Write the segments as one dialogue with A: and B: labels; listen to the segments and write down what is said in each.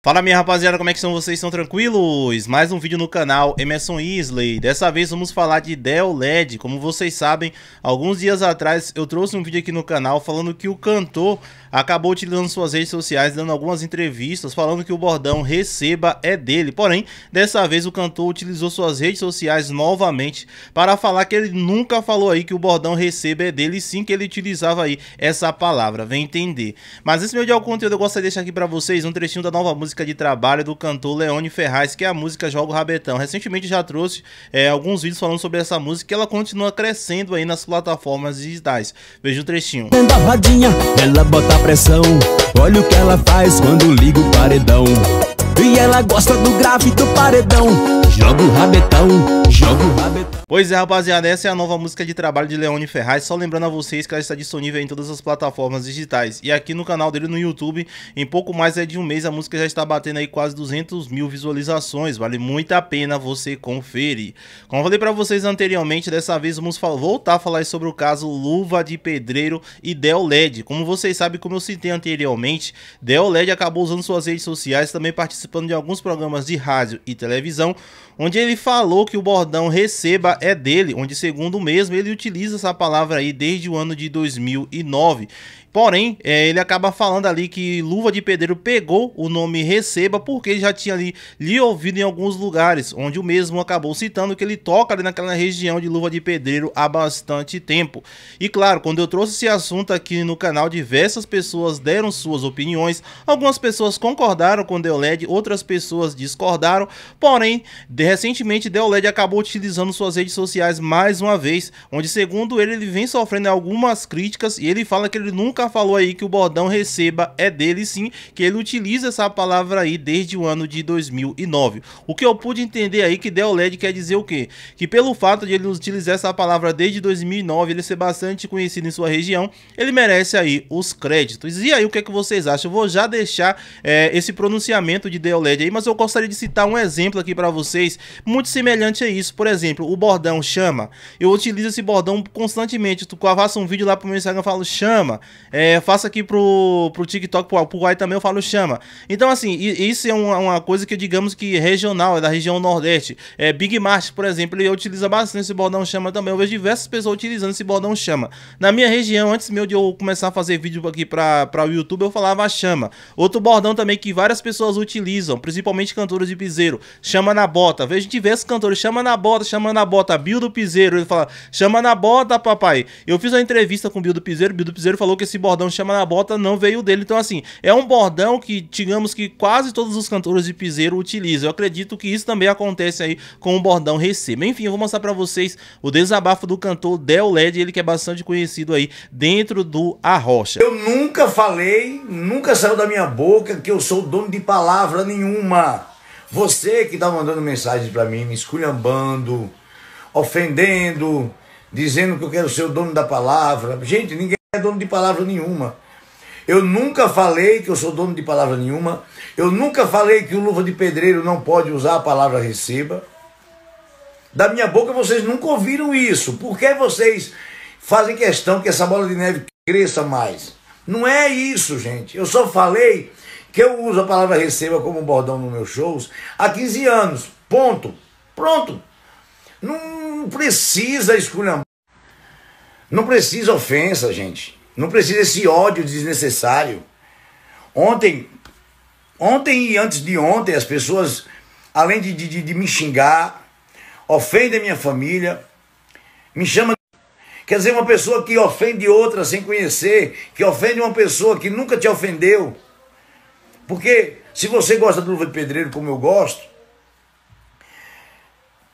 A: Fala minha rapaziada, como é que são vocês? Estão tranquilos? Mais um vídeo no canal Emerson Isley. Dessa vez vamos falar de Dell LED. Como vocês sabem, alguns dias atrás eu trouxe um vídeo aqui no canal falando que o cantor acabou utilizando suas redes sociais, dando algumas entrevistas, falando que o bordão receba é dele. Porém, dessa vez o cantor utilizou suas redes sociais novamente para falar que ele nunca falou aí que o bordão receba é dele, sim que ele utilizava aí essa palavra, vem entender. Mas esse meu dia o conteúdo eu gosto de deixar aqui para vocês um trechinho da nova música música de trabalho do cantor Leone Ferraz, que é a música Jogo Rabetão. Recentemente já trouxe é, alguns vídeos falando sobre essa música e ela continua crescendo aí nas plataformas digitais. Veja o um trechinho.
B: Rodinha, ela bota pressão. Olha o que ela faz quando liga o paredão. E ela gosta do grave do paredão.
A: Jogo rabetão, jogo rabetão. Pois é, rapaziada, essa é a nova música de trabalho de Leone Ferraz. Só lembrando a vocês que ela está disponível em todas as plataformas digitais. E aqui no canal dele no YouTube, em pouco mais é de um mês, a música já está batendo aí quase 200 mil visualizações. Vale muito a pena você conferir. Como eu falei para vocês anteriormente, dessa vez vamos voltar a falar sobre o caso Luva de Pedreiro e Del LED. Como vocês sabem, como eu citei anteriormente, Del LED acabou usando suas redes sociais, também participando de alguns programas de rádio e televisão onde ele falou que o bordão receba é dele, onde segundo o mesmo ele utiliza essa palavra aí desde o ano de 2009. Porém, é, ele acaba falando ali que Luva de Pedreiro pegou o nome Receba porque ele já tinha ali lhe ouvido em alguns lugares, onde o mesmo acabou citando que ele toca ali naquela região de Luva de Pedreiro há bastante tempo. E claro, quando eu trouxe esse assunto aqui no canal, diversas pessoas deram suas opiniões, algumas pessoas concordaram com Deoled, outras pessoas discordaram, porém, de, recentemente Deoled acabou utilizando suas redes sociais mais uma vez, onde segundo ele, ele vem sofrendo algumas críticas e ele fala que ele nunca nunca falou aí que o bordão receba é dele sim, que ele utiliza essa palavra aí desde o ano de 2009. O que eu pude entender aí que Deoled quer dizer o quê? Que pelo fato de ele utilizar essa palavra desde 2009, ele ser bastante conhecido em sua região, ele merece aí os créditos. E aí o que é que vocês acham? Eu vou já deixar é, esse pronunciamento de Deoled aí, mas eu gostaria de citar um exemplo aqui para vocês, muito semelhante a isso. Por exemplo, o bordão chama. Eu utilizo esse bordão constantemente. Tu faço um vídeo lá pro meu Instagram e falo chama. É, faça aqui pro, pro TikTok, pro, pro também, eu falo chama. Então, assim, isso é uma, uma, coisa que digamos que regional, é da região Nordeste. É, Big Mart, por exemplo, ele utiliza bastante esse bordão chama também. Eu vejo diversas pessoas utilizando esse bordão chama. Na minha região, antes meu de eu começar a fazer vídeo aqui pra, pra o YouTube, eu falava chama. Outro bordão também que várias pessoas utilizam, principalmente cantores de piseiro, chama na bota. Vejo diversos cantores, chama na bota, chama na bota. Bill do Piseiro, ele fala, chama na bota, papai. Eu fiz uma entrevista com o Bill do Piseiro, Bill do Piseiro falou que esse esse bordão chama na bota não veio dele. Então, assim, é um bordão que, digamos que quase todos os cantores de piseiro utilizam. Eu acredito que isso também acontece aí com o bordão receba. Enfim, eu vou mostrar para vocês o desabafo do cantor Del Led, ele que é bastante conhecido aí dentro do Arrocha. Eu
B: nunca falei,
A: nunca saiu da
B: minha boca que eu sou dono de palavra nenhuma. Você que tá mandando mensagens para mim, me esculhambando, ofendendo, dizendo que eu quero ser o dono da palavra. Gente, ninguém é dono de palavra nenhuma. Eu nunca falei que eu sou dono de palavra nenhuma. Eu nunca falei que o luva de pedreiro não pode usar a palavra receba. Da minha boca vocês nunca ouviram isso. Por que vocês fazem questão que essa bola de neve cresça mais? Não é isso, gente. Eu só falei que eu uso a palavra receba como bordão nos meus shows há 15 anos. Ponto. Pronto. Não precisa escolher não precisa ofensa, gente. Não precisa esse ódio desnecessário. Ontem, ontem e antes de ontem, as pessoas, além de, de, de me xingar, ofendem minha família, me chamam. Quer dizer, uma pessoa que ofende outra sem conhecer, que ofende uma pessoa que nunca te ofendeu. Porque se você gosta do Luva de Pedreiro como eu gosto,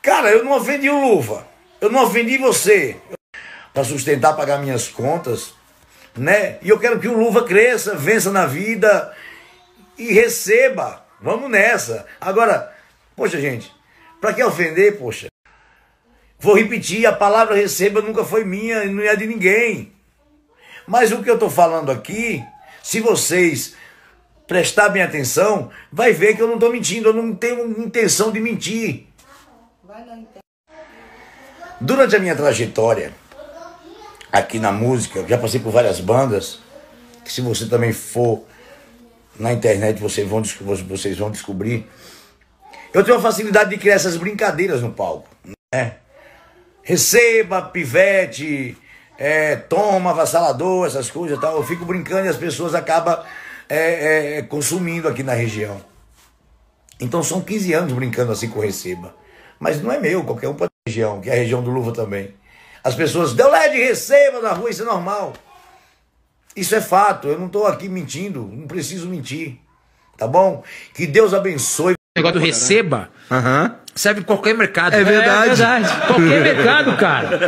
B: cara, eu não ofendi o Luva, eu não ofendi você, para sustentar, pagar minhas contas, né? E eu quero que o Luva cresça, vença na vida e receba. Vamos nessa. Agora, poxa, gente, para que ofender, poxa? Vou repetir, a palavra receba nunca foi minha e não é de ninguém. Mas o que eu estou falando aqui, se vocês prestar bem atenção, vai ver que eu não estou mentindo, eu não tenho intenção de mentir. Então. Durante a minha trajetória, aqui na música, já passei por várias bandas, que se você também for na internet, vocês vão, vocês vão descobrir. Eu tenho a facilidade de criar essas brincadeiras no palco, né? Receba, pivete, é, toma, avassalador, essas coisas e tal. Eu fico brincando e as pessoas acabam é, é, é, consumindo aqui na região. Então são 15 anos brincando assim com receba. Mas não é meu, qualquer um pode região, que é a região do Luva também. As pessoas, deu LED, receba na rua, isso é normal. Isso é fato, eu não estou aqui mentindo, não preciso mentir. Tá bom? Que Deus abençoe. O negócio do receba uhum. serve para qualquer mercado. É verdade. é verdade. Qualquer mercado, cara.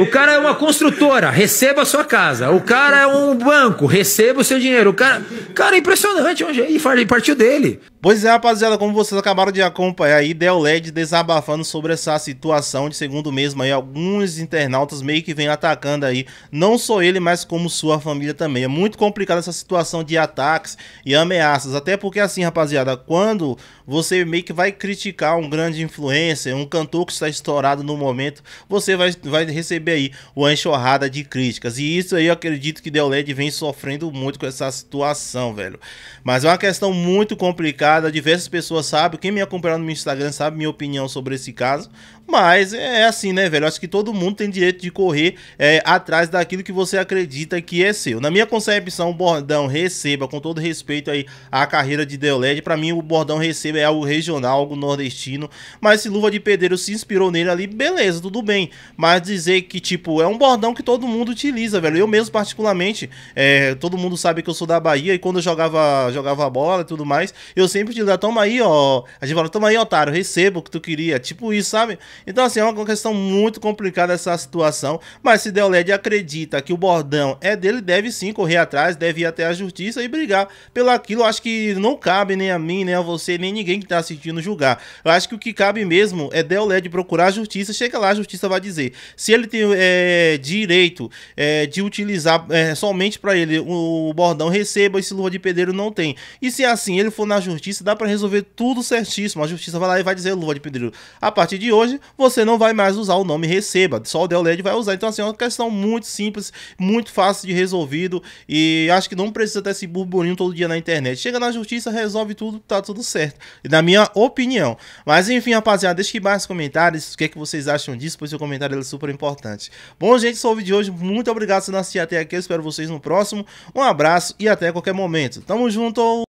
B: O cara é uma construtora, receba a sua casa. O cara é um
A: banco, receba o seu dinheiro. O cara, cara é impressionante. E partiu dele. Pois é, rapaziada, como vocês acabaram de acompanhar aí, Del LED desabafando sobre essa situação de segundo mesmo aí, alguns internautas meio que vêm atacando aí, não só ele, mas como sua família também. É muito complicada essa situação de ataques e ameaças, até porque assim, rapaziada, quando você meio que vai criticar um grande influencer, um cantor que está estourado no momento, você vai, vai receber aí uma enxurrada de críticas. E isso aí eu acredito que Del LED vem sofrendo muito com essa situação, velho. Mas é uma questão muito complicada diversas pessoas sabem. Quem me acompanha no meu Instagram sabe minha opinião sobre esse caso. Mas é, é assim, né, velho? Acho que todo mundo tem direito de correr é, atrás daquilo que você acredita que é seu. Na minha concepção, o bordão receba, com todo respeito aí à carreira de Deoled, para mim o bordão receba é algo regional, algo nordestino. Mas se Luva de Pedreiro se inspirou nele ali, beleza, tudo bem. Mas dizer que, tipo, é um bordão que todo mundo utiliza, velho. Eu mesmo, particularmente, é, todo mundo sabe que eu sou da Bahia e quando eu jogava, jogava bola e tudo mais, eu sempre sempre te dá, ah, toma aí, ó. A gente fala, toma aí, otário, receba o que tu queria. Tipo isso, sabe? Então, assim, é uma questão muito complicada essa situação. Mas se Del LED acredita que o bordão é dele, deve sim correr atrás, deve ir até a justiça e brigar pelo aquilo. Acho que não cabe nem a mim, nem a você, nem ninguém que tá assistindo julgar. Eu acho que o que cabe mesmo é Del LED procurar a justiça. Chega lá, a justiça vai dizer. Se ele tem é, direito é, de utilizar é, somente para ele o bordão receba, esse luva de pedreiro não tem. E se é assim ele for na justiça, justiça, dá para resolver tudo certíssimo. A justiça vai lá e vai dizer, luva de pedreiro, a partir de hoje você não vai mais usar o nome receba, só o Del LED vai usar. Então, assim, é uma questão muito simples, muito fácil de resolvido e acho que não precisa ter esse burburinho todo dia na internet. Chega na justiça, resolve tudo, tá tudo certo. Na minha opinião. Mas, enfim, rapaziada, deixa aqui mais comentários o que, é que vocês acham disso, pois seu comentário é super importante. Bom, gente, só o vídeo de hoje. Muito obrigado por assistir até aqui. Eu espero vocês no próximo. Um abraço e até qualquer momento. Tamo junto!